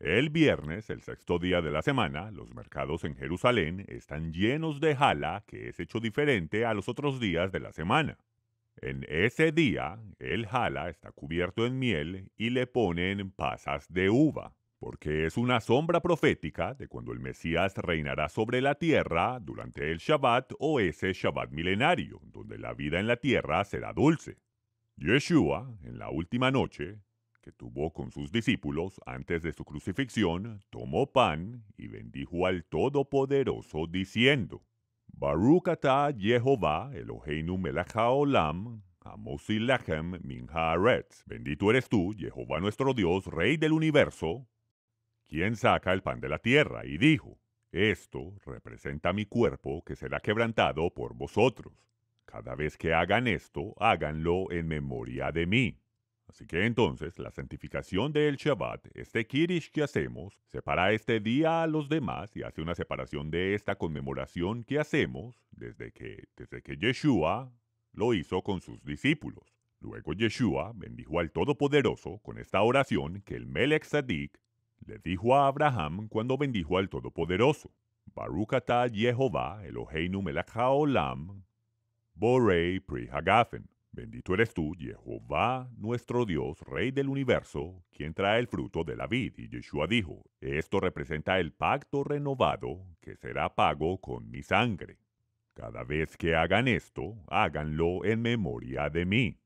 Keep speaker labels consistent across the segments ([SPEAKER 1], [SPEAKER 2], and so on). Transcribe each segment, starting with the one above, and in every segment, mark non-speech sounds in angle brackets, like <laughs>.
[SPEAKER 1] El viernes, el sexto día de la semana, los mercados en Jerusalén están llenos de jala, que es hecho diferente a los otros días de la semana. En ese día, el jala está cubierto en miel y le ponen pasas de uva, porque es una sombra profética de cuando el Mesías reinará sobre la tierra durante el Shabbat o ese Shabbat milenario, donde la vida en la tierra será dulce. Yeshua, en la última noche, tuvo con sus discípulos antes de su crucifixión, tomó pan y bendijo al Todopoderoso diciendo, Baruch Jehová Eloheinu melech Amosi min Bendito eres tú, Jehová nuestro Dios, Rey del universo, quien saca el pan de la tierra, y dijo, Esto representa mi cuerpo que será quebrantado por vosotros. Cada vez que hagan esto, háganlo en memoria de mí. Así que entonces la santificación del Shabbat, este Kirish que hacemos, separa este día a los demás y hace una separación de esta conmemoración que hacemos desde que, desde que Yeshua lo hizo con sus discípulos. Luego Yeshua bendijo al Todopoderoso con esta oración que el Melech Sadik le dijo a Abraham cuando bendijo al Todopoderoso. Baruch Yehová Eloheinu Melech Haolam Borei Pri Bendito eres tú, Jehová, nuestro Dios, Rey del universo, quien trae el fruto de la vid. Y Yeshua dijo, esto representa el pacto renovado que será pago con mi sangre. Cada vez que hagan esto, háganlo en memoria de mí.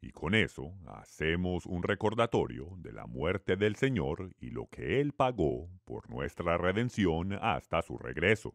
[SPEAKER 1] Y con eso hacemos un recordatorio de la muerte del Señor y lo que Él pagó por nuestra redención hasta su regreso.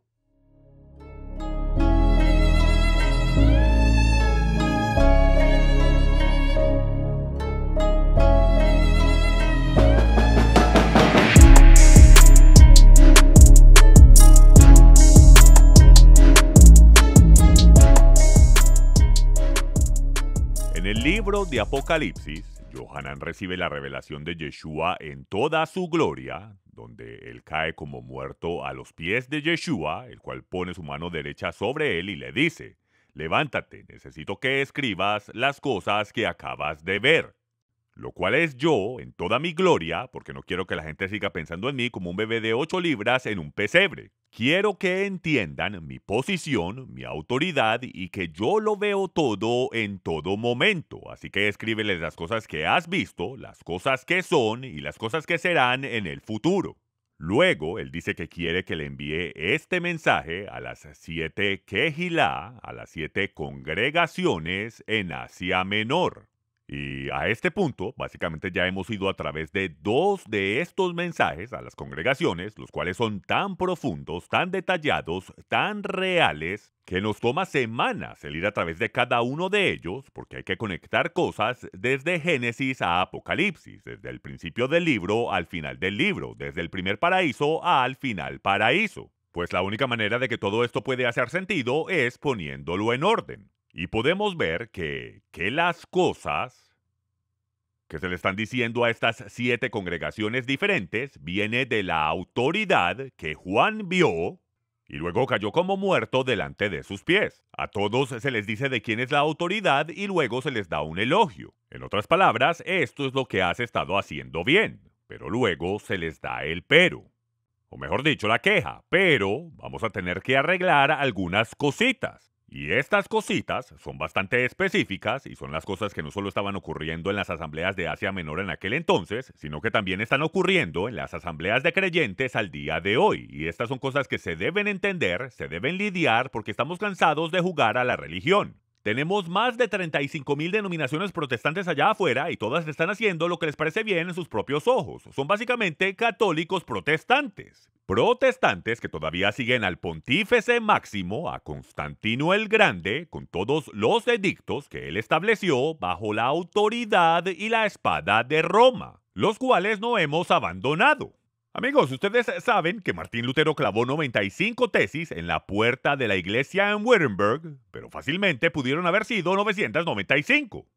[SPEAKER 1] libro de Apocalipsis, Johanan recibe la revelación de Yeshua en toda su gloria, donde él cae como muerto a los pies de Yeshua, el cual pone su mano derecha sobre él y le dice, levántate, necesito que escribas las cosas que acabas de ver. Lo cual es yo en toda mi gloria, porque no quiero que la gente siga pensando en mí como un bebé de 8 libras en un pesebre. Quiero que entiendan mi posición, mi autoridad y que yo lo veo todo en todo momento. Así que escríbeles las cosas que has visto, las cosas que son y las cosas que serán en el futuro. Luego, él dice que quiere que le envíe este mensaje a las siete quejilá, a las siete congregaciones en Asia Menor. Y a este punto, básicamente ya hemos ido a través de dos de estos mensajes a las congregaciones, los cuales son tan profundos, tan detallados, tan reales, que nos toma semanas el ir a través de cada uno de ellos, porque hay que conectar cosas desde Génesis a Apocalipsis, desde el principio del libro al final del libro, desde el primer paraíso al final paraíso. Pues la única manera de que todo esto puede hacer sentido es poniéndolo en orden. Y podemos ver que, que las cosas que se le están diciendo a estas siete congregaciones diferentes viene de la autoridad que Juan vio y luego cayó como muerto delante de sus pies. A todos se les dice de quién es la autoridad y luego se les da un elogio. En otras palabras, esto es lo que has estado haciendo bien, pero luego se les da el pero. O mejor dicho, la queja, pero vamos a tener que arreglar algunas cositas. Y estas cositas son bastante específicas y son las cosas que no solo estaban ocurriendo en las asambleas de Asia Menor en aquel entonces, sino que también están ocurriendo en las asambleas de creyentes al día de hoy. Y estas son cosas que se deben entender, se deben lidiar, porque estamos cansados de jugar a la religión. Tenemos más de 35 mil denominaciones protestantes allá afuera y todas están haciendo lo que les parece bien en sus propios ojos. Son básicamente católicos protestantes. Protestantes que todavía siguen al pontífice máximo, a Constantino el Grande, con todos los edictos que él estableció bajo la autoridad y la espada de Roma, los cuales no hemos abandonado. Amigos, ustedes saben que Martín Lutero clavó 95 tesis en la puerta de la iglesia en Wittenberg, pero fácilmente pudieron haber sido 995.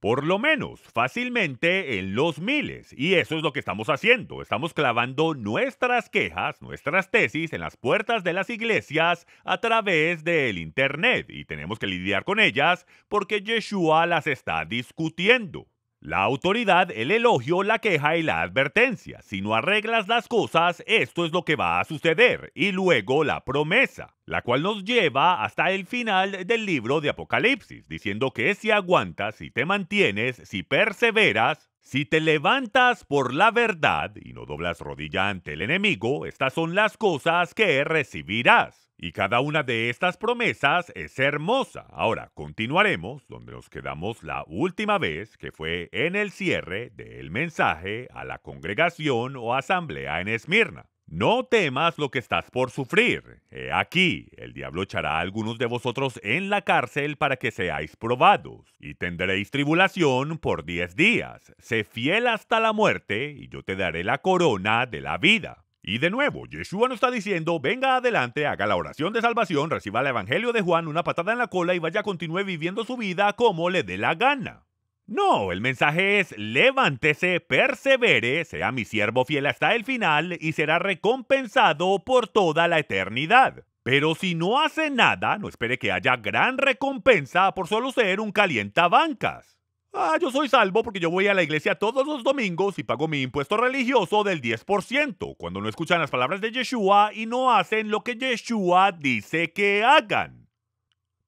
[SPEAKER 1] Por lo menos, fácilmente en los miles. Y eso es lo que estamos haciendo. Estamos clavando nuestras quejas, nuestras tesis en las puertas de las iglesias a través del Internet. Y tenemos que lidiar con ellas porque Yeshua las está discutiendo. La autoridad, el elogio, la queja y la advertencia. Si no arreglas las cosas, esto es lo que va a suceder. Y luego la promesa, la cual nos lleva hasta el final del libro de Apocalipsis, diciendo que si aguantas, si te mantienes, si perseveras, si te levantas por la verdad y no doblas rodilla ante el enemigo, estas son las cosas que recibirás. Y cada una de estas promesas es hermosa. Ahora, continuaremos donde nos quedamos la última vez, que fue en el cierre del mensaje a la congregación o asamblea en Esmirna. No temas lo que estás por sufrir. He aquí, el diablo echará a algunos de vosotros en la cárcel para que seáis probados, y tendréis tribulación por diez días. Sé fiel hasta la muerte, y yo te daré la corona de la vida. Y de nuevo, Yeshua no está diciendo, venga adelante, haga la oración de salvación, reciba el Evangelio de Juan, una patada en la cola y vaya a continuar viviendo su vida como le dé la gana. No, el mensaje es, levántese, persevere, sea mi siervo fiel hasta el final y será recompensado por toda la eternidad. Pero si no hace nada, no espere que haya gran recompensa por solo ser un calientabancas. Ah, yo soy salvo porque yo voy a la iglesia todos los domingos y pago mi impuesto religioso del 10% cuando no escuchan las palabras de Yeshua y no hacen lo que Yeshua dice que hagan.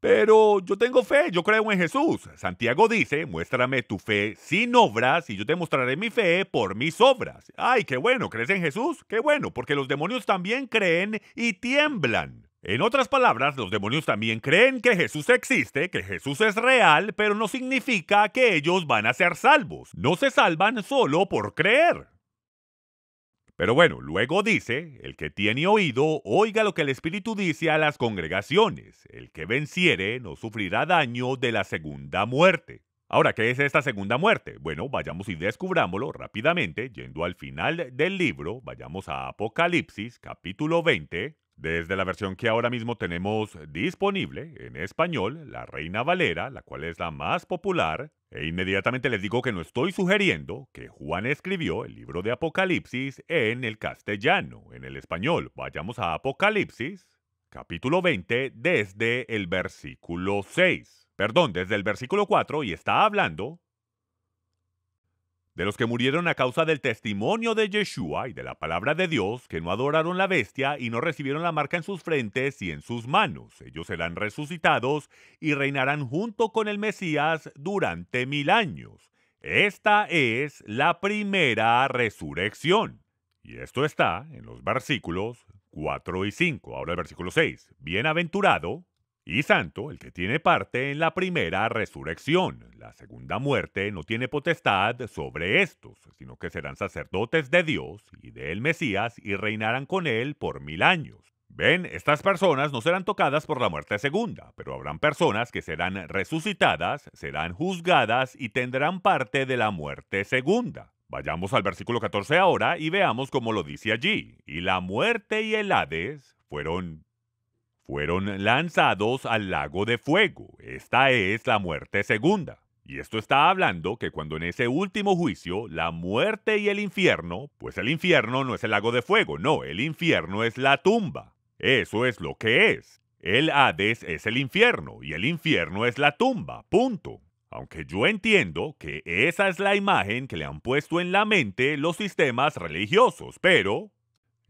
[SPEAKER 1] Pero yo tengo fe, yo creo en Jesús. Santiago dice, muéstrame tu fe sin obras y yo te mostraré mi fe por mis obras. Ay, qué bueno, ¿crees en Jesús? Qué bueno, porque los demonios también creen y tiemblan. En otras palabras, los demonios también creen que Jesús existe, que Jesús es real, pero no significa que ellos van a ser salvos. No se salvan solo por creer. Pero bueno, luego dice, el que tiene oído, oiga lo que el Espíritu dice a las congregaciones. El que venciere no sufrirá daño de la segunda muerte. Ahora, ¿qué es esta segunda muerte? Bueno, vayamos y descubrámoslo rápidamente, yendo al final del libro, vayamos a Apocalipsis capítulo 20, desde la versión que ahora mismo tenemos disponible en español, la Reina Valera, la cual es la más popular, e inmediatamente les digo que no estoy sugiriendo que Juan escribió el libro de Apocalipsis en el castellano, en el español. Vayamos a Apocalipsis, capítulo 20, desde el versículo 6. Perdón, desde el versículo 4 y está hablando de los que murieron a causa del testimonio de Yeshua y de la palabra de Dios, que no adoraron la bestia y no recibieron la marca en sus frentes y en sus manos. Ellos serán resucitados y reinarán junto con el Mesías durante mil años. Esta es la primera resurrección. Y esto está en los versículos 4 y 5. Ahora el versículo 6. Bienaventurado y santo el que tiene parte en la primera resurrección. La segunda muerte no tiene potestad sobre estos, sino que serán sacerdotes de Dios y del Mesías y reinarán con él por mil años. Ven, estas personas no serán tocadas por la muerte segunda, pero habrán personas que serán resucitadas, serán juzgadas y tendrán parte de la muerte segunda. Vayamos al versículo 14 ahora y veamos cómo lo dice allí. Y la muerte y el Hades fueron fueron lanzados al lago de fuego. Esta es la muerte segunda. Y esto está hablando que cuando en ese último juicio la muerte y el infierno, pues el infierno no es el lago de fuego, no, el infierno es la tumba. Eso es lo que es. El Hades es el infierno y el infierno es la tumba, punto. Aunque yo entiendo que esa es la imagen que le han puesto en la mente los sistemas religiosos, pero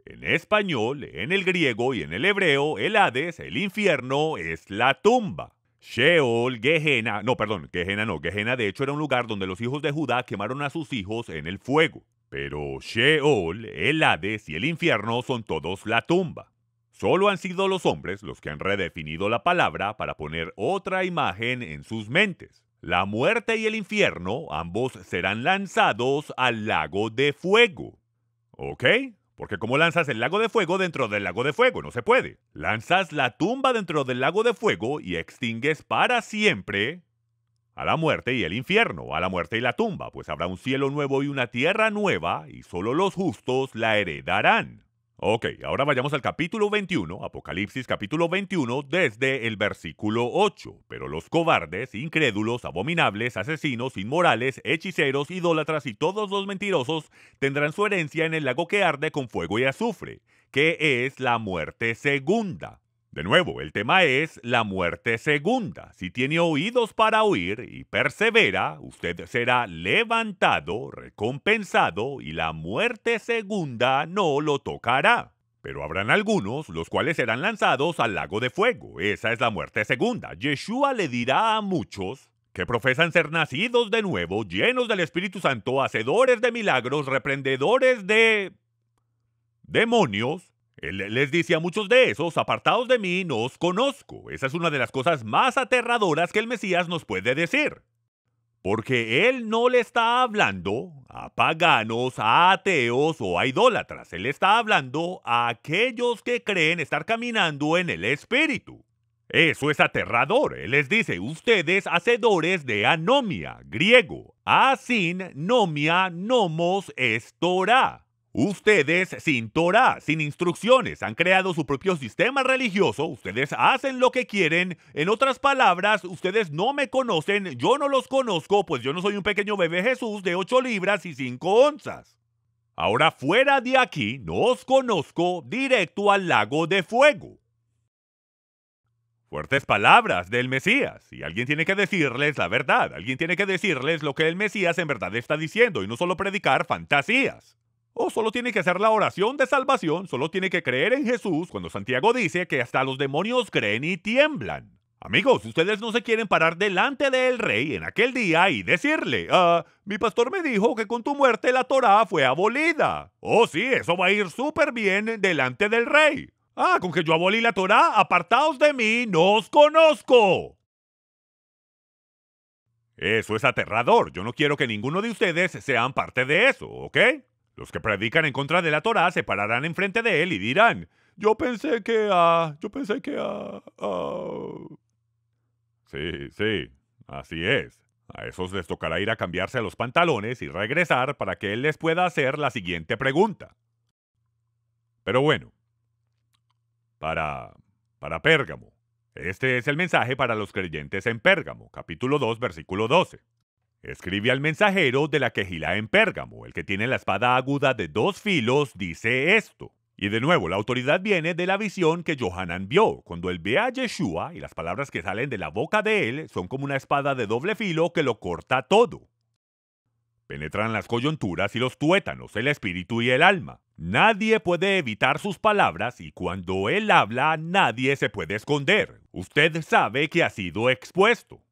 [SPEAKER 1] en español, en el griego y en el hebreo, el Hades, el infierno, es la tumba. Sheol, Gehenna, no, perdón, Gehenna no, Gehenna de hecho era un lugar donde los hijos de Judá quemaron a sus hijos en el fuego. Pero Sheol, el Hades y el infierno son todos la tumba. Solo han sido los hombres los que han redefinido la palabra para poner otra imagen en sus mentes. La muerte y el infierno ambos serán lanzados al lago de fuego. ¿Ok? Porque como lanzas el lago de fuego dentro del lago de fuego, no se puede. Lanzas la tumba dentro del lago de fuego y extingues para siempre a la muerte y el infierno, a la muerte y la tumba, pues habrá un cielo nuevo y una tierra nueva, y solo los justos la heredarán. Ok, ahora vayamos al capítulo 21, Apocalipsis capítulo 21, desde el versículo 8. Pero los cobardes, incrédulos, abominables, asesinos, inmorales, hechiceros, idólatras y todos los mentirosos tendrán su herencia en el lago que arde con fuego y azufre, que es la muerte segunda. De nuevo, el tema es la muerte segunda. Si tiene oídos para oír y persevera, usted será levantado, recompensado y la muerte segunda no lo tocará. Pero habrán algunos, los cuales serán lanzados al lago de fuego. Esa es la muerte segunda. Yeshua le dirá a muchos que profesan ser nacidos de nuevo, llenos del Espíritu Santo, hacedores de milagros, reprendedores de demonios, él les dice a muchos de esos, apartados de mí, no os conozco. Esa es una de las cosas más aterradoras que el Mesías nos puede decir. Porque Él no le está hablando a paganos, a ateos o a idólatras. Él está hablando a aquellos que creen estar caminando en el Espíritu. Eso es aterrador. Él les dice, ustedes hacedores de anomia, griego, asin, nomia, nomos, estora. Ustedes sin Torah, sin instrucciones, han creado su propio sistema religioso, ustedes hacen lo que quieren, en otras palabras, ustedes no me conocen, yo no los conozco, pues yo no soy un pequeño bebé Jesús de 8 libras y 5 onzas. Ahora fuera de aquí, no os conozco directo al lago de fuego. Fuertes palabras del Mesías. Y alguien tiene que decirles la verdad. Alguien tiene que decirles lo que el Mesías en verdad está diciendo y no solo predicar fantasías o solo tiene que hacer la oración de salvación, solo tiene que creer en Jesús cuando Santiago dice que hasta los demonios creen y tiemblan. Amigos, ustedes no se quieren parar delante del rey en aquel día y decirle, ah, mi pastor me dijo que con tu muerte la Torá fue abolida. Oh sí, eso va a ir súper bien delante del rey. Ah, con que yo abolí la Torá, apartaos de mí, no os conozco. Eso es aterrador. Yo no quiero que ninguno de ustedes sean parte de eso, ¿ok? Los que predican en contra de la Torá se pararán enfrente de él y dirán, yo pensé que a... yo pensé que a... Sí, sí, así es. A esos les tocará ir a cambiarse los pantalones y regresar para que él les pueda hacer la siguiente pregunta. Pero bueno, para para Pérgamo. Este es el mensaje para los creyentes en Pérgamo, capítulo 2, versículo 12. Escribe al mensajero de la quejila en Pérgamo, el que tiene la espada aguda de dos filos, dice esto. Y de nuevo, la autoridad viene de la visión que Johanan vio. Cuando él ve a Yeshua y las palabras que salen de la boca de él son como una espada de doble filo que lo corta todo. Penetran las coyunturas y los tuétanos, el espíritu y el alma. Nadie puede evitar sus palabras y cuando él habla nadie se puede esconder. Usted sabe que ha sido expuesto.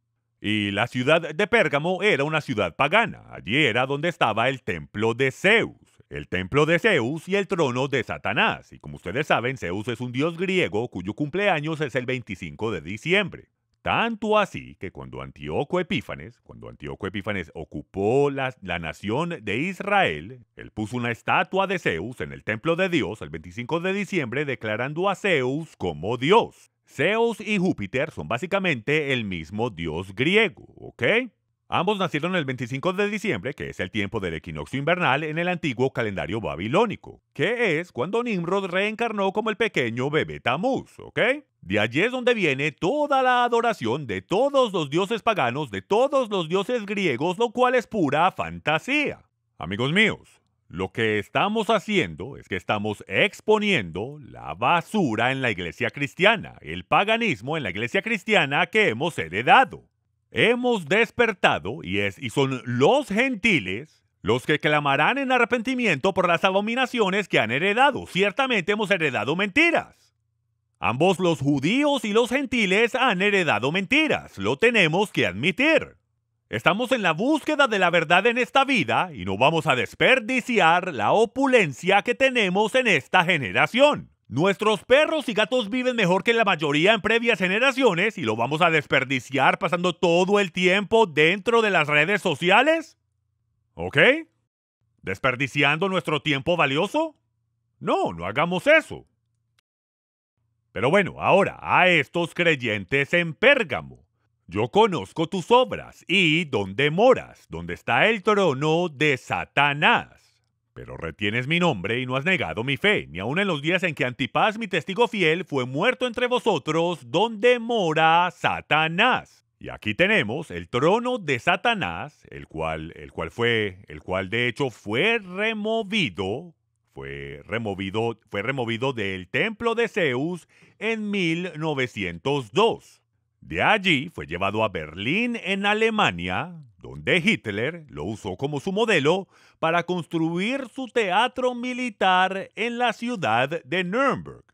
[SPEAKER 1] Y la ciudad de Pérgamo era una ciudad pagana. Allí era donde estaba el templo de Zeus, el templo de Zeus y el trono de Satanás. Y como ustedes saben, Zeus es un dios griego cuyo cumpleaños es el 25 de diciembre. Tanto así que cuando Antíoco Epífanes, cuando Antíoco Epífanes ocupó la, la, nación de Israel, él puso una estatua de Zeus en el templo de Dios el 25 de diciembre declarando a Zeus como Dios. Zeus y Júpiter son básicamente el mismo dios griego, ¿ok? Ambos nacieron el 25 de diciembre, que es el tiempo del equinoccio invernal en el antiguo calendario babilónico, que es cuando Nimrod reencarnó como el pequeño bebé Tamuz, ¿ok? De allí es donde viene toda la adoración de todos los dioses paganos, de todos los dioses griegos, lo cual es pura fantasía. Amigos míos, lo que estamos haciendo es que estamos exponiendo la basura en la iglesia cristiana, el paganismo en la iglesia cristiana que hemos heredado. Hemos despertado y es y son los gentiles los que clamarán en arrepentimiento por las abominaciones que han heredado. Ciertamente hemos heredado mentiras. Ambos los judíos y los gentiles han heredado mentiras, lo tenemos que admitir. Estamos en la búsqueda de la verdad en esta vida y no vamos a desperdiciar la opulencia que tenemos en esta generación. Nuestros perros y gatos viven mejor que la mayoría en previas generaciones y lo vamos a desperdiciar pasando todo el tiempo dentro de las redes sociales? ¿Ok? ¿Desperdiciando nuestro tiempo valioso? No, no hagamos eso. Pero bueno, ahora a estos creyentes en Pérgamo. Yo conozco tus obras y dónde moras, donde está el trono de Satanás. Pero retienes mi nombre y no has negado mi fe, ni aun en los días en que Antipas, mi testigo fiel, fue muerto entre vosotros, donde mora Satanás. Y aquí tenemos el trono de Satanás, el cual, el cual fue, el cual de hecho fue removido, fue removido, fue removido del templo de Zeus en 1902. De allí fue llevado a Berlín en Alemania, donde Hitler lo usó como su modelo para construir su teatro militar en la ciudad de Nuremberg.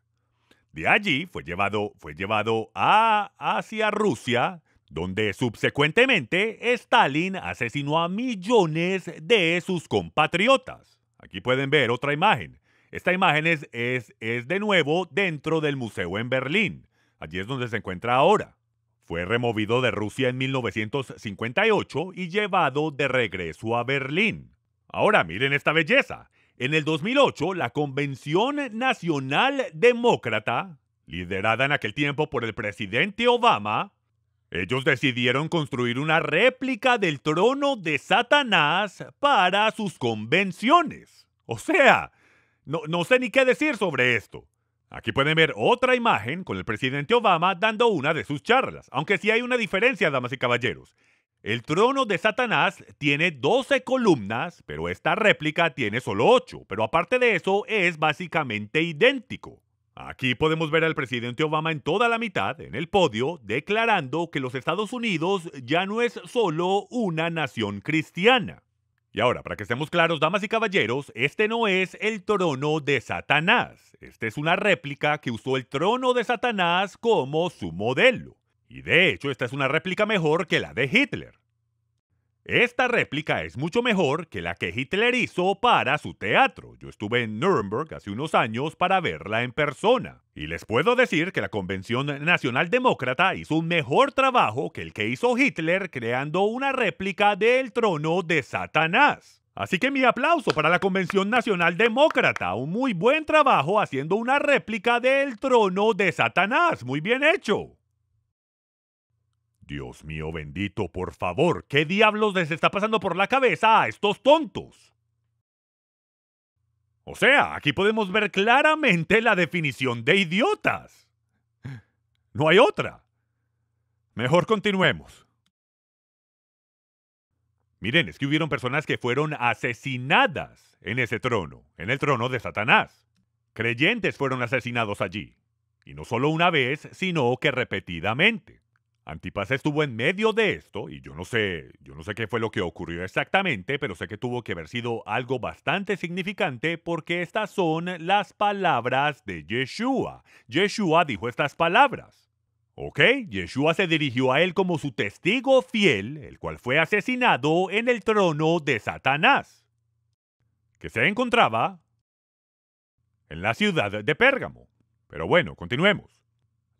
[SPEAKER 1] De allí fue llevado, fue llevado a, hacia Rusia, donde subsecuentemente Stalin asesinó a millones de sus compatriotas. Aquí pueden ver otra imagen. Esta imagen es, es de nuevo dentro del museo en Berlín. Allí es donde se encuentra ahora. Fue removido de Rusia en 1958 y llevado de regreso a Berlín. Ahora miren esta belleza. En el 2008, la Convención Nacional Demócrata, liderada en aquel tiempo por el presidente Obama, ellos decidieron construir una réplica del trono de Satanás para sus convenciones. O sea, no, no sé ni qué decir sobre esto. Aquí pueden ver otra imagen con el presidente Obama dando una de sus charlas, aunque sí hay una diferencia, damas y caballeros. El trono de Satanás tiene 12 columnas, pero esta réplica tiene solo 8, pero aparte de eso es básicamente idéntico. Aquí podemos ver al presidente Obama en toda la mitad, en el podio, declarando que los Estados Unidos ya no es solo una nación cristiana. Y ahora, para que estemos claros, damas y caballeros, este no es el trono de Satanás. Este es una réplica que usó el trono de Satanás como su modelo. Y de hecho, esta es una réplica mejor que la de Hitler. Esta réplica es mucho mejor que la que Hitler hizo para su teatro. Yo estuve en Nuremberg hace unos años para verla en persona. Y les puedo decir que la Convención Nacional Demócrata hizo un mejor trabajo que el que hizo Hitler creando una réplica del trono de Satanás. Así que mi aplauso para la Convención Nacional Demócrata. Un muy buen trabajo haciendo una réplica del trono de Satanás. Muy bien hecho. Dios mío bendito, por favor, ¿qué diablos les está pasando por la cabeza a estos tontos? O sea, aquí podemos ver claramente la definición de idiotas. No hay otra. Mejor continuemos. Miren, es que hubieron personas que fueron asesinadas en ese trono, en el trono de Satanás. Creyentes fueron asesinados allí. Y no solo una vez, sino que repetidamente. Antipas estuvo en medio de esto y yo no sé, yo no sé qué fue lo que ocurrió exactamente, pero sé que tuvo que haber sido algo bastante significante porque estas son las palabras de Yeshua. Yeshua dijo estas palabras. ¿Ok? Yeshua se dirigió a él como su testigo fiel, el cual fue asesinado en el trono de Satanás, que se encontraba en la ciudad de Pérgamo. Pero bueno, continuemos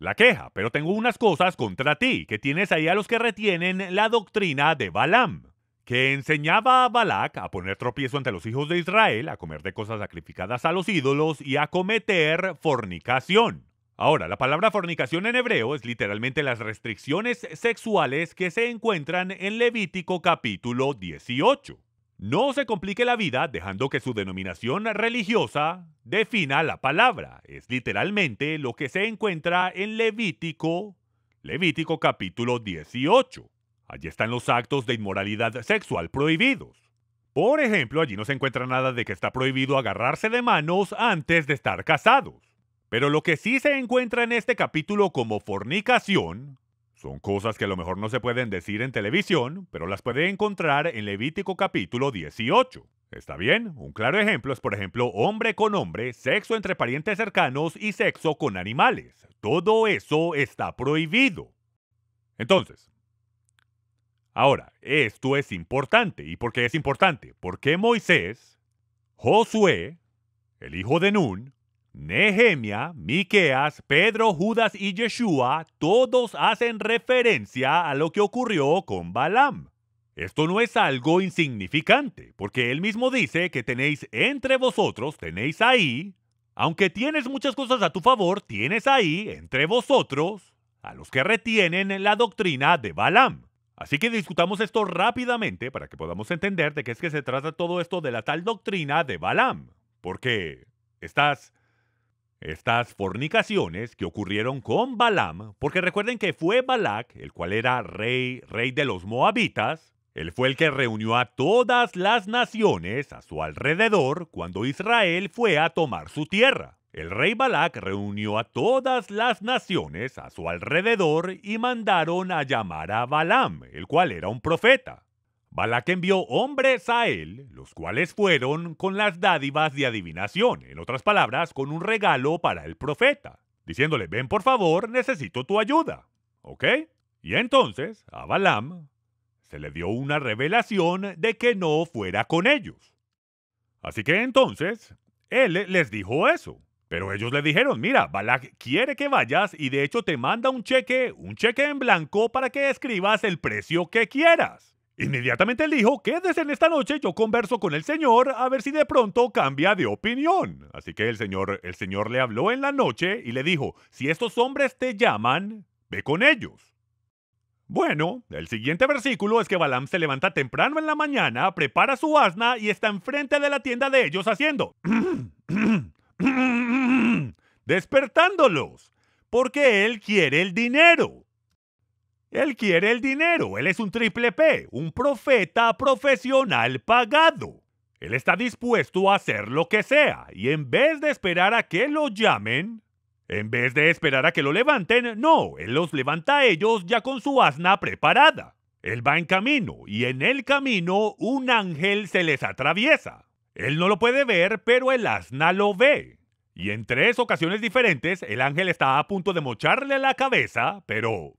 [SPEAKER 1] la queja, pero tengo unas cosas contra ti, que tienes ahí a los que retienen la doctrina de Balaam, que enseñaba a Balak a poner tropiezo ante los hijos de Israel, a comer de cosas sacrificadas a los ídolos y a cometer fornicación. Ahora, la palabra fornicación en hebreo es literalmente las restricciones sexuales que se encuentran en Levítico capítulo 18. No se complique la vida dejando que su denominación religiosa defina la palabra. Es literalmente lo que se encuentra en Levítico, Levítico capítulo 18. Allí están los actos de inmoralidad sexual prohibidos. Por ejemplo, allí no se encuentra nada de que está prohibido agarrarse de manos antes de estar casados. Pero lo que sí se encuentra en este capítulo como fornicación son cosas que a lo mejor no se pueden decir en televisión, pero las puede encontrar en Levítico capítulo 18. ¿Está bien? Un claro ejemplo es, por ejemplo, hombre con hombre, sexo entre parientes cercanos y sexo con animales. Todo eso está prohibido. Entonces, ahora, esto es importante. ¿Y por qué es importante? Porque Moisés, Josué, el hijo de Nun, Nehemia, Miqueas, Pedro, Judas y Yeshua todos hacen referencia a lo que ocurrió con Balaam. Esto no es algo insignificante, porque él mismo dice que tenéis entre vosotros, tenéis ahí, aunque tienes muchas cosas a tu favor, tienes ahí entre vosotros a los que retienen la doctrina de Balaam. Así que discutamos esto rápidamente para que podamos entender de qué es que se trata todo esto de la tal doctrina de Balaam, porque estás... Estas fornicaciones que ocurrieron con Balaam, porque recuerden que fue Balak el cual era rey, rey de los moabitas, él fue el que reunió a todas las naciones a su alrededor cuando Israel fue a tomar su tierra. El rey Balak reunió a todas las naciones a su alrededor y mandaron a llamar a Balaam, el cual era un profeta. Balak envió hombres a él, los cuales fueron con las dádivas de adivinación, en otras palabras, con un regalo para el profeta, diciéndole, ven por favor, necesito tu ayuda. ¿Ok? Y entonces a Balaam se le dio una revelación de que no fuera con ellos. Así que entonces, él les dijo eso. Pero ellos le dijeron, mira, Balak quiere que vayas y de hecho te manda un cheque, un cheque en blanco para que escribas el precio que quieras. Inmediatamente él dijo, quédese en esta noche, yo converso con el señor a ver si de pronto cambia de opinión. Así que el señor, el señor le habló en la noche y le dijo, si estos hombres te llaman, ve con ellos. Bueno, el siguiente versículo es que Balam se levanta temprano en la mañana, prepara su asna y está enfrente de la tienda de ellos haciendo... <clears throat> despertándolos, porque él quiere el dinero. Él quiere el dinero, él es un triple P, un profeta profesional pagado. Él está dispuesto a hacer lo que sea, y en vez de esperar a que lo llamen, en vez de esperar a que lo levanten, no, él los levanta a ellos ya con su asna preparada. Él va en camino, y en el camino un ángel se les atraviesa. Él no lo puede ver, pero el asna lo ve. Y en tres ocasiones diferentes, el ángel está a punto de mocharle la cabeza, pero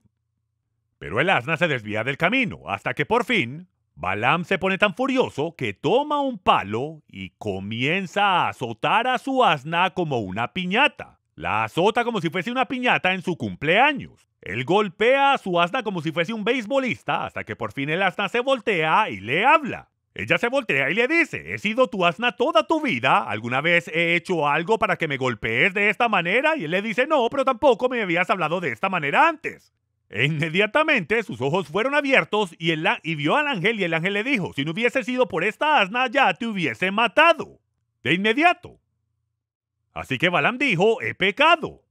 [SPEAKER 1] pero el asna se desvía del camino, hasta que por fin Balam se pone tan furioso que toma un palo y comienza a azotar a su asna como una piñata. La azota como si fuese una piñata en su cumpleaños. Él golpea a su asna como si fuese un beisbolista hasta que por fin el asna se voltea y le habla. Ella se voltea y le dice, he sido tu asna toda tu vida, ¿alguna vez he hecho algo para que me golpees de esta manera? Y él le dice, no, pero tampoco me habías hablado de esta manera antes. Inmediatamente sus ojos fueron abiertos y, vio al ángel y el ángel le dijo, si no hubiese sido por esta asna ya te hubiese matado. De inmediato. Así que Balam dijo, he pecado.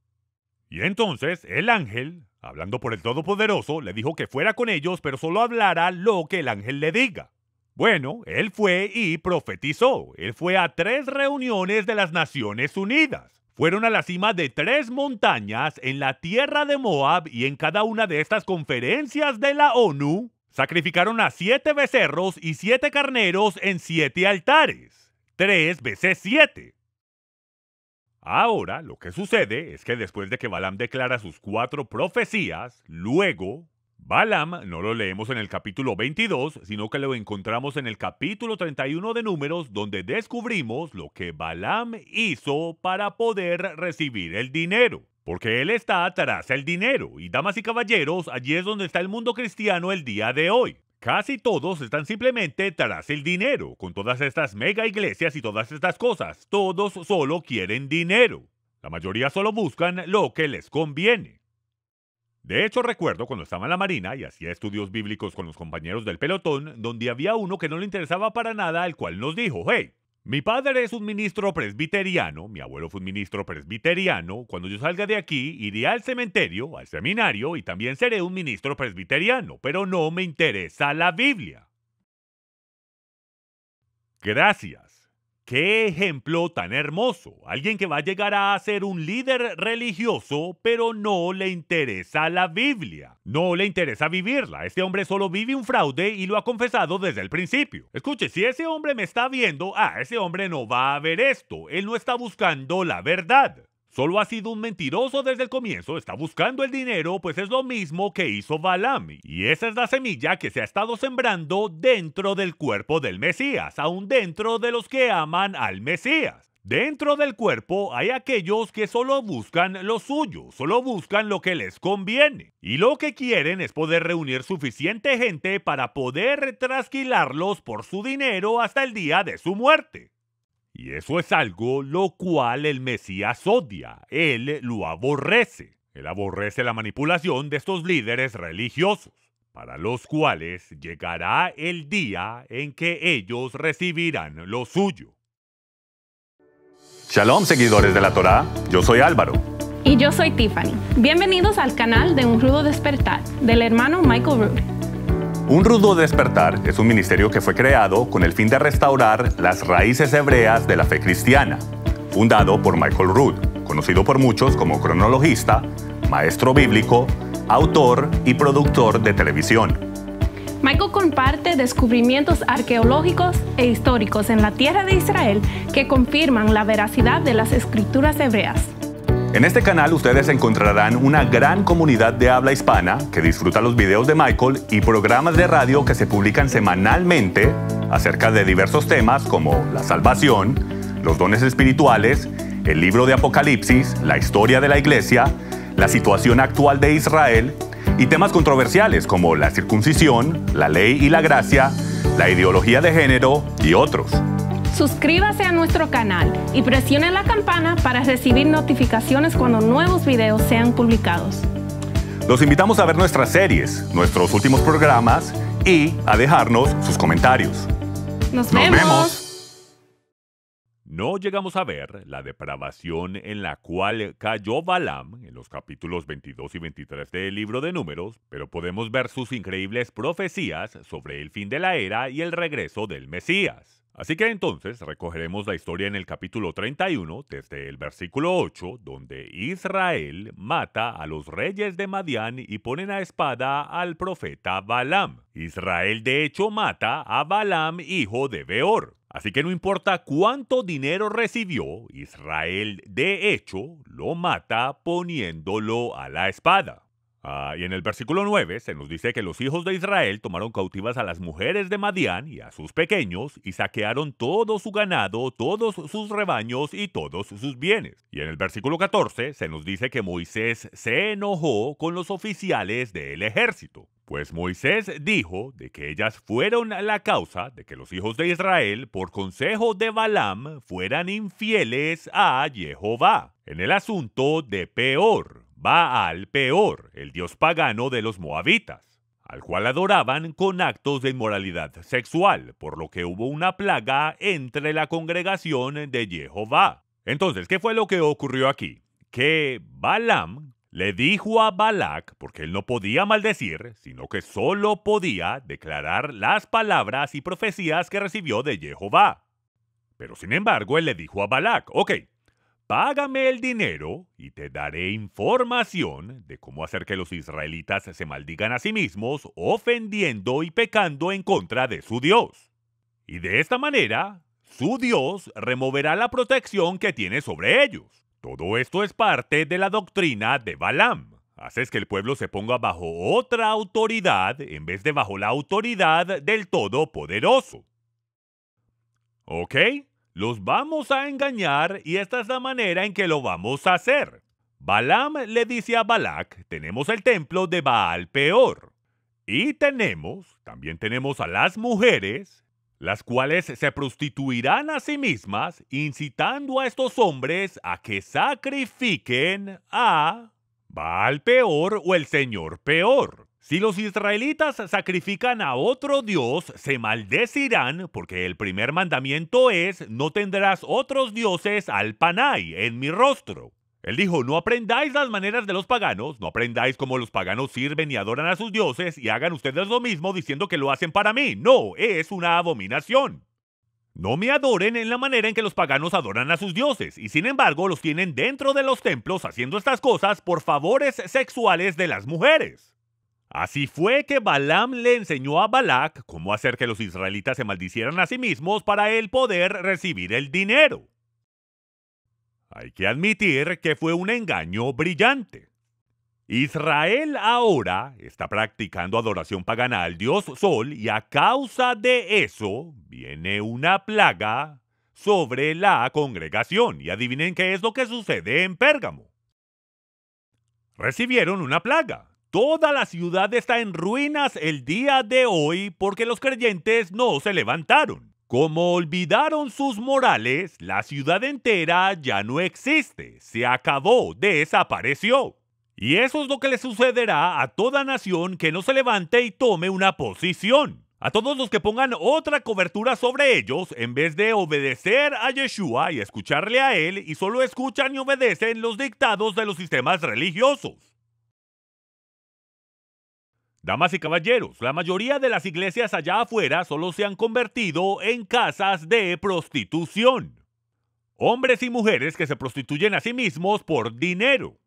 [SPEAKER 1] Y entonces el ángel, hablando por el Todopoderoso, le dijo que fuera con ellos, pero solo hablara lo que el ángel le diga. Bueno, él fue y profetizó. Él fue a tres reuniones de las Naciones Unidas. Fueron a la cima de tres montañas en la tierra de Moab y en cada una de estas conferencias de la ONU sacrificaron a siete becerros y siete carneros en siete altares. Tres veces siete. Ahora, lo que sucede es que después de que Balaam declara sus cuatro profecías, luego Balaam no lo leemos en el capítulo 22, sino que lo encontramos en el capítulo 31 de números, donde descubrimos lo que Balaam hizo para poder recibir el dinero. Porque él está tras el dinero, y damas y caballeros, allí es donde está el mundo cristiano el día de hoy. Casi todos están simplemente tras el dinero, con todas estas mega iglesias y todas estas cosas. Todos solo quieren dinero. La mayoría solo buscan lo que les conviene. De hecho, recuerdo cuando estaba en la Marina y hacía estudios bíblicos con los compañeros del pelotón, donde había uno que no le interesaba para nada, al cual nos dijo, hey, mi padre es un ministro presbiteriano, mi abuelo fue un ministro presbiteriano, cuando yo salga de aquí iré al cementerio, al seminario y también seré un ministro presbiteriano, pero no me interesa la Biblia. Gracias. Qué ejemplo tan hermoso. Alguien que va a llegar a ser un líder religioso, pero no le interesa la Biblia. No le interesa vivirla. Este hombre solo vive un fraude y lo ha confesado desde el principio. Escuche, si ese hombre me está viendo, ah, ese hombre no va a ver esto. Él no está buscando la verdad. Solo ha sido un mentiroso desde el comienzo, está buscando el dinero, pues es lo mismo que hizo Balaam. Y esa es la semilla que se ha estado sembrando dentro del cuerpo del Mesías, aún dentro de los que aman al Mesías. Dentro del cuerpo hay aquellos que solo buscan lo suyo, solo buscan lo que les conviene. Y lo que quieren es poder reunir suficiente gente para poder trasquilarlos por su dinero hasta el día de su muerte. Y eso es algo lo cual el Mesías odia, él lo aborrece. Él aborrece la manipulación de estos líderes religiosos, para los cuales llegará el día en que ellos recibirán lo suyo. Shalom seguidores de la Torah, yo soy Álvaro. Y yo soy Tiffany. Bienvenidos al canal de Un Rudo Despertar del hermano Michael Rude. Un rudo despertar es un ministerio que fue creado con el fin de restaurar las raíces hebreas de la fe cristiana, fundado por Michael Rood, conocido por muchos como cronologista, maestro bíblico, autor y productor de televisión. Michael comparte descubrimientos arqueológicos e históricos en la tierra de Israel que confirman la veracidad de las escrituras hebreas. En este canal ustedes encontrarán una gran comunidad de habla hispana que disfruta los videos de Michael y programas de radio que se publican semanalmente acerca de diversos temas como la salvación, los dones espirituales, el libro de Apocalipsis, la historia de la iglesia, la situación actual de Israel y temas controversiales como la circuncisión, la ley y la gracia, la ideología de género y otros. Suscríbase a nuestro canal y presione la campana para recibir notificaciones cuando nuevos videos sean publicados. Los invitamos a ver nuestras series, nuestros últimos programas y a dejarnos sus comentarios. Nos vemos. No llegamos a ver la depravación en la cual cayó Balaam en los capítulos 22 y 23 del libro de números, pero podemos ver sus increíbles profecías sobre el fin de la era y el regreso del Mesías. Así que entonces recogeremos la historia en el capítulo 31, desde el versículo 8, donde Israel mata a los reyes de Madián y ponen a espada al profeta Balaam. Israel de hecho mata a Balaam, hijo de Beor. Así que no importa cuánto dinero recibió, Israel de hecho lo mata poniéndolo a la espada. Ah, y en el versículo 9 se nos dice que los hijos de Israel tomaron cautivas a las mujeres de Madián y a sus pequeños y saquearon todo su ganado, todos sus rebaños y todos sus bienes. Y en el versículo 14 se nos dice que Moisés se enojó con los oficiales del ejército. Pues Moisés dijo de que ellas fueron la causa de que los hijos de Israel, por consejo de Balaam, fueran infieles a Jehová. En el asunto de peor, va al peor, el dios pagano de los moabitas, al cual adoraban con actos de inmoralidad sexual, por lo que hubo una plaga entre la congregación de Jehová. Entonces, ¿qué fue lo que ocurrió aquí? Que Balaam le dijo a Balak, porque él no podía maldecir, sino que solo podía declarar las palabras y profecías que recibió de Jehová. Pero sin embargo, él le dijo a Balac, ok, Págame el dinero y te daré información de cómo hacer que los israelitas se maldigan a sí mismos, ofendiendo y pecando en contra de su Dios. Y de esta manera, su Dios removerá la protección que tiene sobre ellos. Todo esto es parte de la doctrina de Balaam. Haces que el pueblo se ponga bajo otra autoridad en vez de bajo la autoridad del Todopoderoso. ¿Ok? Los vamos a engañar y esta es la manera en que lo vamos a hacer. Balaam le dice a Balak, tenemos el templo de Baal peor. Y tenemos, también tenemos a las mujeres, las cuales se prostituirán a sí mismas, incitando a estos hombres a que sacrifiquen a Baal peor o el Señor peor. Si los israelitas sacrifican a otro dios, se maldecirán, porque el primer mandamiento es, no tendrás otros dioses al Panay en mi rostro. Él dijo, no aprendáis las maneras de los paganos, no aprendáis cómo los paganos sirven y adoran a sus dioses y hagan ustedes lo mismo diciendo que lo hacen para mí. No, es una abominación. No me adoren en la manera en que los paganos adoran a sus dioses, y sin embargo los tienen dentro de los templos haciendo estas cosas por favores sexuales de las mujeres. Así fue que Balaam le enseñó a Balak cómo hacer que los israelitas se maldicieran a sí mismos para él poder recibir el dinero. Hay que admitir que fue un engaño brillante. Israel ahora está practicando adoración pagana al dios Sol y a causa de eso viene una plaga sobre la congregación. Y adivinen qué es lo que sucede en Pérgamo. Recibieron una plaga Toda la ciudad está en ruinas el día de hoy porque los creyentes no se levantaron. Como olvidaron sus morales, la ciudad entera ya no existe, se acabó, desapareció. Y eso es lo que le sucederá a toda nación que no se levante y tome una posición. A todos los que pongan otra cobertura sobre ellos, en vez de obedecer a Yeshua y escucharle a él, y solo escuchan y obedecen los dictados de los sistemas religiosos. Damas y caballeros, la mayoría de las iglesias allá afuera solo se han convertido en casas de prostitución. Hombres y mujeres que se prostituyen a sí mismos por dinero.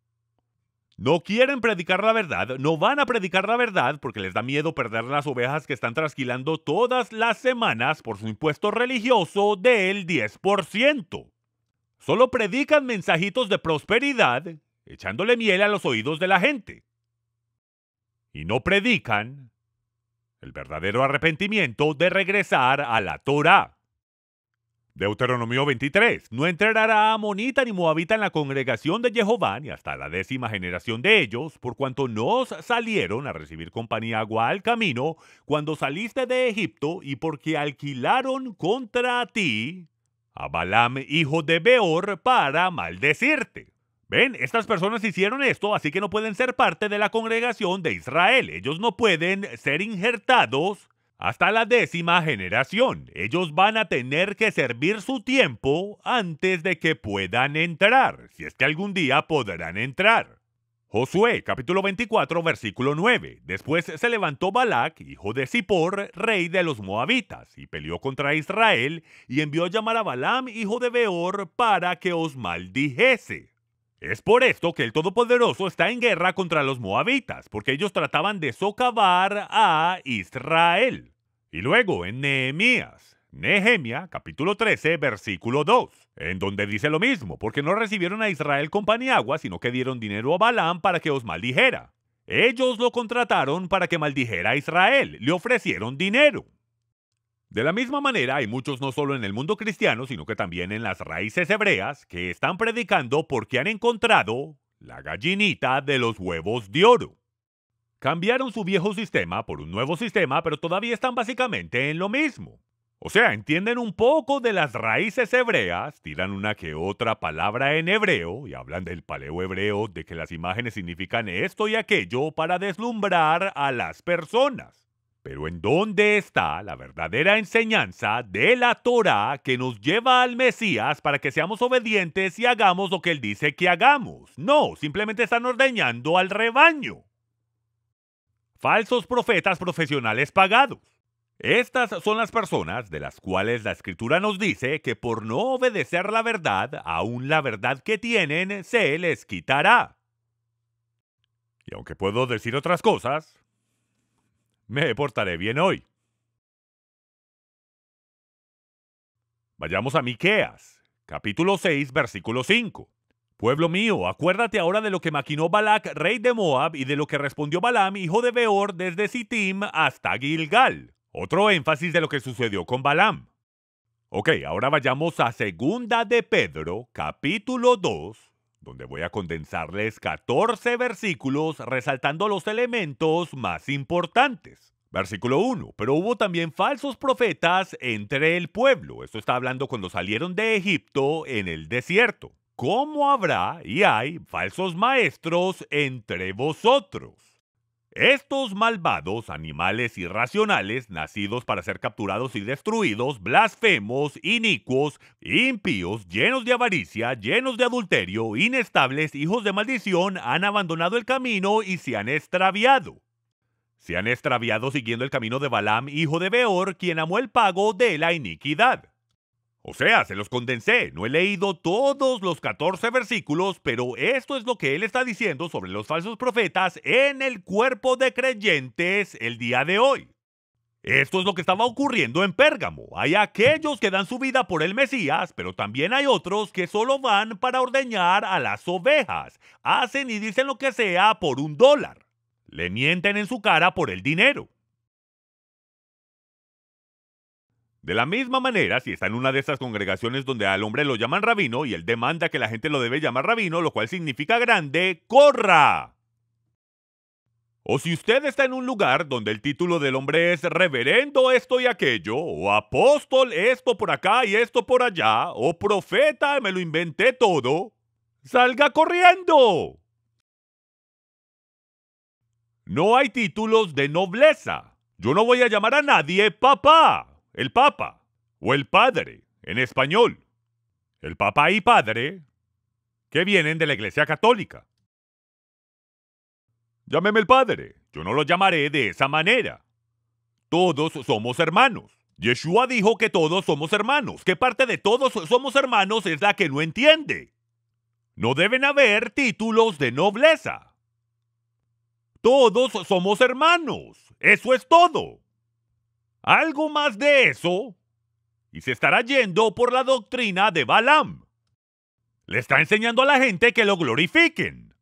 [SPEAKER 1] No quieren predicar la verdad, no van a predicar la verdad porque les da miedo perder las ovejas que están trasquilando todas las semanas por su impuesto religioso del 10%. Solo predican mensajitos de prosperidad, echándole miel a los oídos de la gente y no predican el verdadero arrepentimiento de regresar a la Torah. Deuteronomio 23. No entrará Amonita ni Moabita en la congregación de Jehová ni hasta la décima generación de ellos, por cuanto no salieron a recibir compañía agua al camino cuando saliste de Egipto y porque alquilaron contra ti a Balaam hijo de Beor para maldecirte. Ven, estas personas hicieron esto, así que no pueden ser parte de la congregación de Israel. Ellos no pueden ser injertados hasta la décima generación. Ellos van a tener que servir su tiempo antes de que puedan entrar, si es que algún día podrán entrar. Josué capítulo 24 versículo 9. Después se levantó Balak, hijo de Zippor, rey de los moabitas, y peleó contra Israel, y envió a llamar a Balaam, hijo de Beor, para que os maldijese. Es por esto que el Todopoderoso está en guerra contra los moabitas, porque ellos trataban de socavar a Israel. Y luego en Nehemías, Nehemia capítulo 13 versículo 2, en donde dice lo mismo, porque no recibieron a Israel con pan y agua, sino que dieron dinero a Balaam para que os maldijera. Ellos lo contrataron para que maldijera a Israel, le ofrecieron dinero. De la misma manera, hay muchos no solo en el mundo cristiano, sino que también en las raíces hebreas, que están predicando porque han encontrado la gallinita de los huevos de oro. Cambiaron su viejo sistema por un nuevo sistema, pero todavía están básicamente en lo mismo. O sea, entienden un poco de las raíces hebreas, tiran una que otra palabra en hebreo y hablan del paleo hebreo, de que las imágenes significan esto y aquello para deslumbrar a las personas. Pero ¿en dónde está la verdadera enseñanza de la Torah que nos lleva al Mesías para que seamos obedientes y hagamos lo que Él dice que hagamos? No, simplemente están ordeñando al rebaño. Falsos profetas profesionales pagados. Estas son las personas de las cuales la escritura nos dice que por no obedecer la verdad, aún la verdad que tienen se les quitará. Y aunque puedo decir otras cosas, me portaré bien hoy. Vayamos a Miqueas, capítulo 6, versículo 5. Pueblo mío, acuérdate ahora de lo que maquinó Balac, rey de Moab, y de lo que respondió Balaam, hijo de Beor, desde Sittim hasta Gilgal. Otro énfasis de lo que sucedió con Balaam. Ok, ahora vayamos a Segunda de Pedro, capítulo 2, donde voy a condensarles 14 versículos resaltando los elementos más importantes. Versículo 1. Pero hubo también falsos profetas entre el pueblo. Esto está hablando cuando salieron de Egipto en el desierto. ¿Cómo habrá y hay falsos maestros entre vosotros? Estos malvados animales irracionales, nacidos para ser capturados y destruidos, blasfemos, inicuos, impíos, llenos de avaricia, llenos de adulterio, inestables, hijos de maldición, han abandonado el camino y se han extraviado. Se han extraviado siguiendo el camino de Balaam, hijo de Beor, quien amó el pago de la iniquidad. O sea, se los condensé, no he leído todos los 14 versículos, pero esto es lo que él está diciendo sobre los falsos profetas en el cuerpo de creyentes el día de hoy. Esto es lo que estaba ocurriendo en Pérgamo. Hay aquellos que dan su vida por el Mesías, pero también hay otros que solo van para ordeñar a las ovejas. Hacen y dicen lo que sea por un dólar. Le mienten en su cara por el dinero. De la misma manera, si está en una de esas congregaciones donde al hombre lo llaman rabino y él demanda que la gente lo debe llamar rabino, lo cual significa grande, corra. O si usted está en un lugar donde el título del hombre es reverendo esto y aquello, o apóstol esto por acá y esto por allá, o profeta me lo inventé todo, salga corriendo. No hay títulos de nobleza. Yo no voy a llamar a nadie papá el Papa o el Padre en español. El Papa y Padre que vienen de la Iglesia Católica. Llámeme el Padre, yo no lo llamaré de esa manera. Todos somos hermanos. Yeshua dijo que todos somos hermanos. ¿Qué parte de todos somos hermanos es la que no entiende? No deben haber títulos de nobleza. Todos somos hermanos. Eso es todo. Algo más de eso y se estará yendo por la doctrina de Balaam. Le está enseñando a la gente que lo glorifiquen.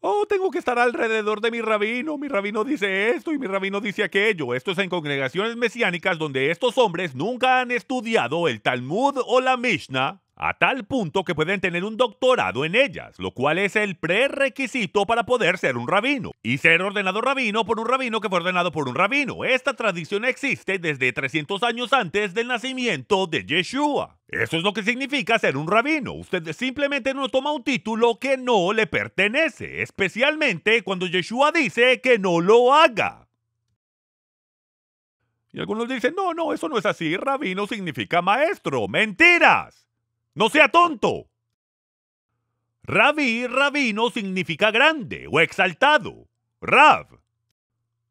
[SPEAKER 1] Oh, tengo que estar alrededor de mi rabino. Mi rabino dice esto y mi rabino dice aquello. Esto es en congregaciones mesiánicas donde estos hombres nunca han estudiado el Talmud o la Mishnah a tal punto que pueden tener un doctorado en ellas, lo cual es el prerequisito para poder ser un rabino y ser ordenado rabino por un rabino que fue ordenado por un rabino. Esta tradición existe desde 300 años antes del nacimiento de Yeshua. Eso es lo que significa ser un rabino. Usted simplemente no toma un título que no le pertenece, especialmente cuando Yeshua dice que no lo haga. Y algunos dicen, no, no, eso no es así, rabino significa maestro, mentiras. No sea tonto. Rabí, rabino significa grande o exaltado. Rav,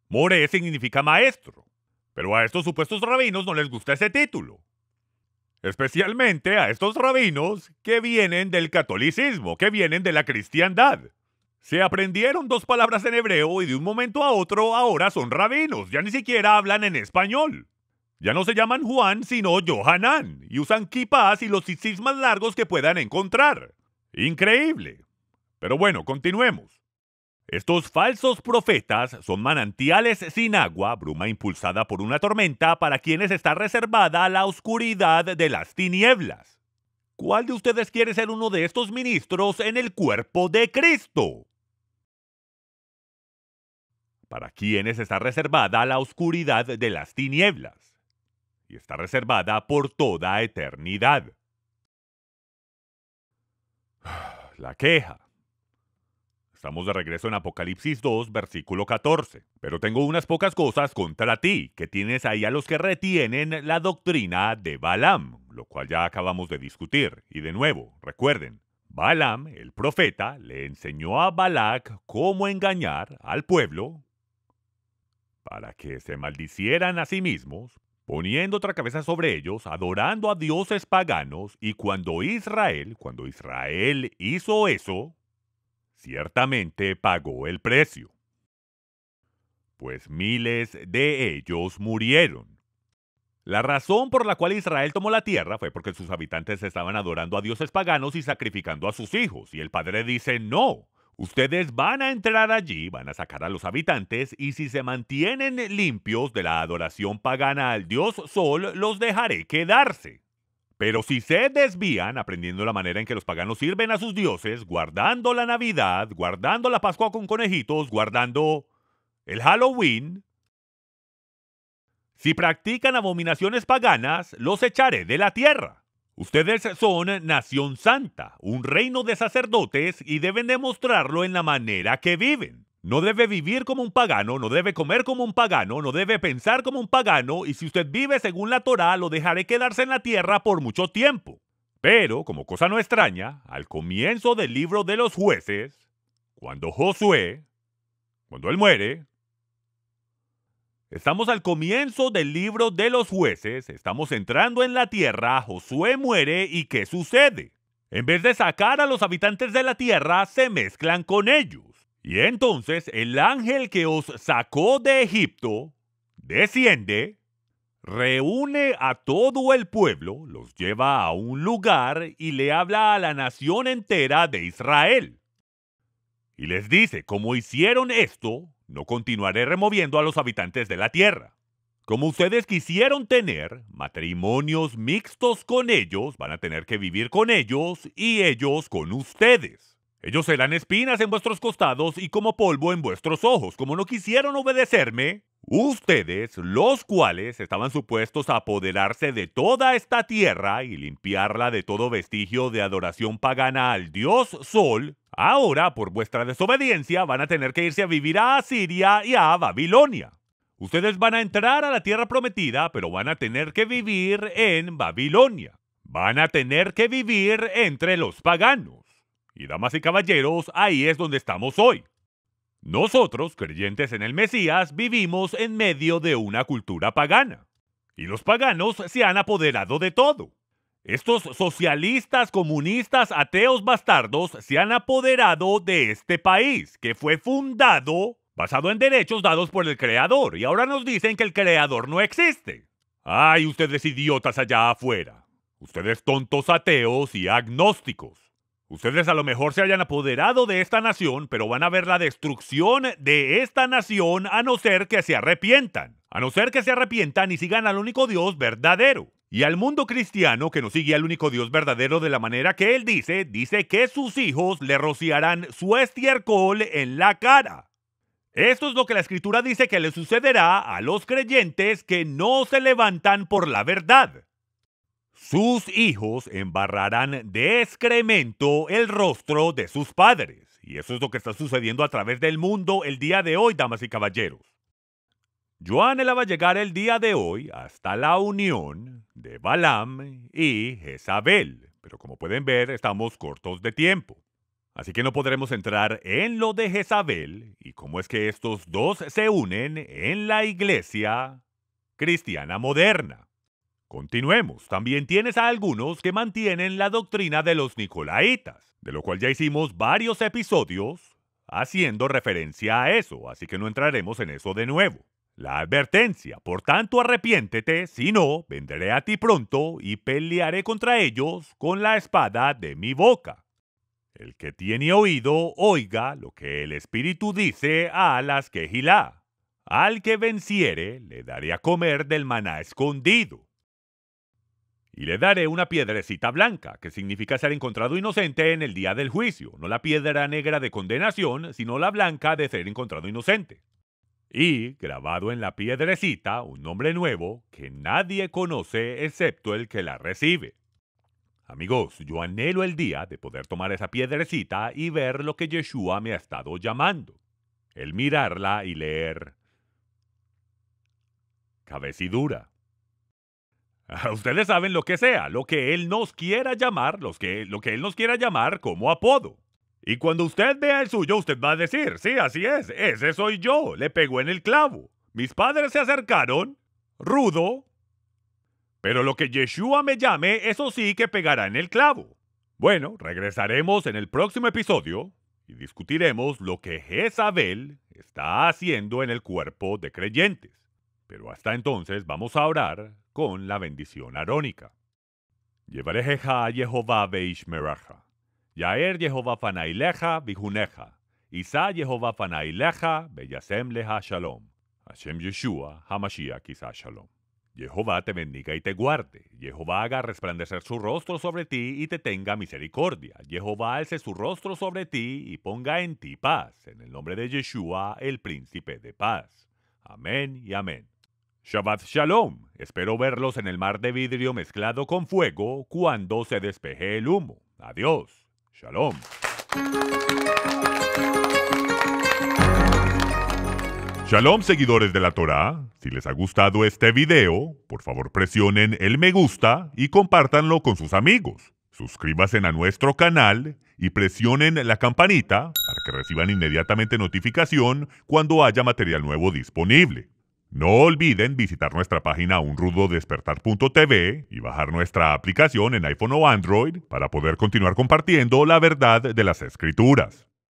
[SPEAKER 1] More significa maestro. Pero a estos supuestos rabinos no les gusta ese título. Especialmente a estos rabinos que vienen del catolicismo, que vienen de la cristiandad. Se aprendieron dos palabras en hebreo y de un momento a otro ahora son rabinos, ya ni siquiera hablan en español. Ya no se llaman Juan, sino Johanán, y usan kipas y los sisis más largos que puedan encontrar. Increíble. Pero bueno, continuemos. Estos falsos profetas son manantiales sin agua, bruma impulsada por una tormenta para quienes está reservada la oscuridad de las tinieblas. ¿Cuál de ustedes quiere ser uno de estos ministros en el cuerpo de Cristo? Para quienes está reservada la oscuridad de las tinieblas y está reservada por toda eternidad. <sighs> La queja. Estamos de regreso en Apocalipsis 2, versículo 14. Pero tengo unas pocas cosas contra ti, que tienes ahí a los que retienen la doctrina de Balaam, lo cual ya acabamos de discutir. Y de nuevo, recuerden, Balaam, el profeta, le enseñó a Balak cómo engañar al pueblo para que se maldicieran a sí mismos poniendo otra cabeza sobre ellos, adorando a dioses paganos, y cuando Israel, cuando Israel hizo eso, ciertamente pagó el precio, pues miles de ellos murieron. La razón por la cual Israel tomó la tierra fue porque sus habitantes estaban adorando a dioses paganos y sacrificando a sus hijos, y el padre dice, no, Ustedes van a entrar allí, van a sacar a los habitantes y si se mantienen limpios de la adoración pagana al dios Sol, los dejaré quedarse. Pero si se desvían, aprendiendo la manera en que los paganos sirven a sus dioses, guardando la Navidad, guardando la Pascua con conejitos, guardando el Halloween, si practican abominaciones paganas, los echaré de la tierra. Ustedes son nación santa, un reino de sacerdotes y deben demostrarlo en la manera que viven. No debe vivir como un pagano, no debe comer como un pagano, no debe pensar como un pagano y si usted vive según la Torá lo dejaré quedarse en la tierra por mucho tiempo. Pero, como cosa no extraña, al comienzo del libro de los jueces, cuando Josué, cuando él muere, Estamos al comienzo del libro de los jueces, estamos entrando en la tierra, Josué muere y ¿qué sucede? En vez de sacar a los habitantes de la tierra, se mezclan con ellos. Y entonces el ángel que os sacó de Egipto desciende, reúne a todo el pueblo, los lleva a un lugar y le habla a la nación entera de Israel. Y les dice, ¿cómo hicieron esto, no continuaré removiendo a los habitantes de la tierra. Como ustedes quisieron tener matrimonios mixtos con ellos, van a tener que vivir con ellos y ellos con ustedes. Ellos serán espinas en vuestros costados y como polvo en vuestros ojos. Como no quisieron obedecerme, ustedes, los cuales estaban supuestos a apoderarse de toda esta tierra y limpiarla de todo vestigio de adoración pagana al dios Sol, ahora, por vuestra desobediencia, van a tener que irse a vivir a Asiria y a Babilonia. Ustedes van a entrar a la tierra prometida, pero van a tener que vivir en Babilonia. Van a tener que vivir entre los paganos. Y damas y caballeros, ahí es donde estamos hoy. Nosotros, creyentes en el Mesías, vivimos en medio de una cultura pagana. Y los paganos se han apoderado de todo. Estos socialistas, comunistas, ateos bastardos se han apoderado de este país, que fue fundado basado en derechos dados por el Creador, y ahora nos dicen que el Creador no existe. ¡Ay, ustedes idiotas allá afuera! Ustedes tontos ateos y agnósticos. Ustedes a lo mejor se hayan apoderado de esta nación, pero van a ver la destrucción de esta nación a no ser que se arrepientan. A no ser que se arrepientan y sigan al único Dios verdadero. Y al mundo cristiano que no sigue al único Dios verdadero de la manera que él dice, dice que sus hijos le rociarán su estiércol en la cara. Esto es lo que la escritura dice que le sucederá a los creyentes que no se levantan por la verdad. Sus hijos embarrarán de excremento el rostro de sus padres. Y eso es lo que está sucediendo a través del mundo el día de hoy, damas y caballeros. va a llegar el día de hoy hasta la unión de Balaam y Jezabel, pero como pueden ver estamos cortos de tiempo. Así que no podremos entrar en lo de Jezabel y cómo es que estos dos se unen en la iglesia cristiana moderna. Continuemos. También tienes a algunos que mantienen la doctrina de los Nicolaitas, de lo cual ya hicimos varios episodios haciendo referencia a eso, así que no entraremos en eso de nuevo. La advertencia, por tanto arrepiéntete, si no, vendré a ti pronto y pelearé contra ellos con la espada de mi boca. El que tiene oído, oiga lo que el Espíritu dice a las quejilá. Al que venciere, le daré a comer del maná escondido y le daré una piedrecita blanca, que significa ser encontrado inocente en el día del juicio, no la piedra negra de condenación, sino la blanca de ser encontrado inocente. Y, grabado en la piedrecita, un nombre nuevo que nadie conoce excepto el que la recibe. Amigos, yo anhelo el día de poder tomar esa piedrecita y ver lo que Yeshua me ha estado llamando. El mirarla y leer. Cabecidura. <laughs> Ustedes saben lo que sea, lo que él nos quiera llamar, que, lo que él nos quiera llamar como apodo. Y cuando usted vea el suyo, usted va a decir, sí, así es, ese soy yo, le pegó en el clavo. Mis padres se acercaron, rudo, pero lo que Yeshua me llame, eso sí que pegará en el clavo. Bueno, regresaremos en el próximo episodio y discutiremos lo que Jezabel está haciendo en el cuerpo de creyentes. Pero hasta entonces vamos a orar con la bendición arónica. a Jehová Beishmeraja. Yaer Jehová Fanaileja Isa Jehová Fanaileja Beyasem Shalom. Hashem Yeshua Hamashiach Shalom. Jehová te bendiga y te guarde. Jehová haga resplandecer su rostro sobre ti y te tenga misericordia. Jehová alce su rostro sobre ti y ponga en ti paz. En el nombre de Yeshua, el príncipe de paz. Amén y amén. Shabbat Shalom. Espero verlos en el mar de vidrio mezclado con fuego cuando se despeje el humo. Adiós. Shalom. Shalom seguidores de la Torá. Si les ha gustado este video, por favor presionen el me gusta y compártanlo con sus amigos. Suscríbanse a nuestro canal y presionen la campanita para que reciban inmediatamente notificación cuando haya material nuevo disponible. No olviden visitar nuestra página unrudodespertar.tv y bajar nuestra aplicación en iPhone o Android para poder continuar compartiendo la verdad de las escrituras.